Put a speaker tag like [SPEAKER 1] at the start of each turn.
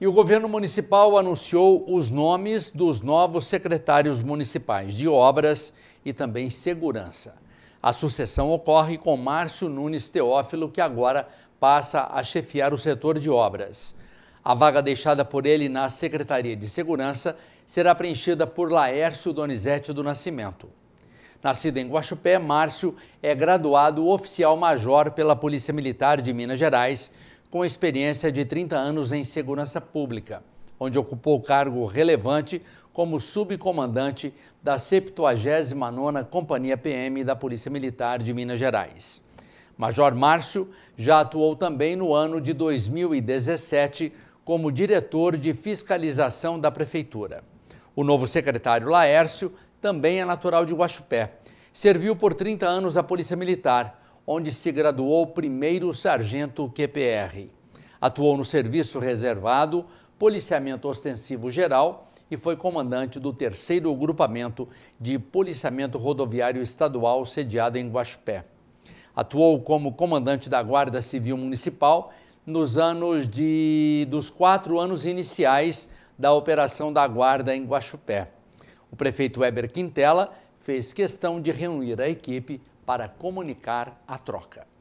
[SPEAKER 1] E o governo municipal anunciou os nomes dos novos secretários municipais de obras e também segurança. A sucessão ocorre com Márcio Nunes Teófilo, que agora passa a chefiar o setor de obras. A vaga deixada por ele na Secretaria de Segurança será preenchida por Laércio Donizete do Nascimento. Nascido em Guaxupé, Márcio é graduado oficial-major pela Polícia Militar de Minas Gerais, com experiência de 30 anos em segurança pública, onde ocupou cargo relevante como subcomandante da 79ª Companhia PM da Polícia Militar de Minas Gerais. Major Márcio já atuou também no ano de 2017 como diretor de fiscalização da prefeitura. O novo secretário Laércio também é natural de Guaxupé. Serviu por 30 anos a Polícia Militar, onde se graduou primeiro sargento QPR. Atuou no serviço reservado, policiamento ostensivo geral e foi comandante do terceiro grupamento de policiamento rodoviário estadual sediado em Guaxupé. Atuou como comandante da Guarda Civil Municipal nos anos de dos quatro anos iniciais da operação da Guarda em Guaxupé. O prefeito Weber Quintela fez questão de reunir a equipe para comunicar a troca.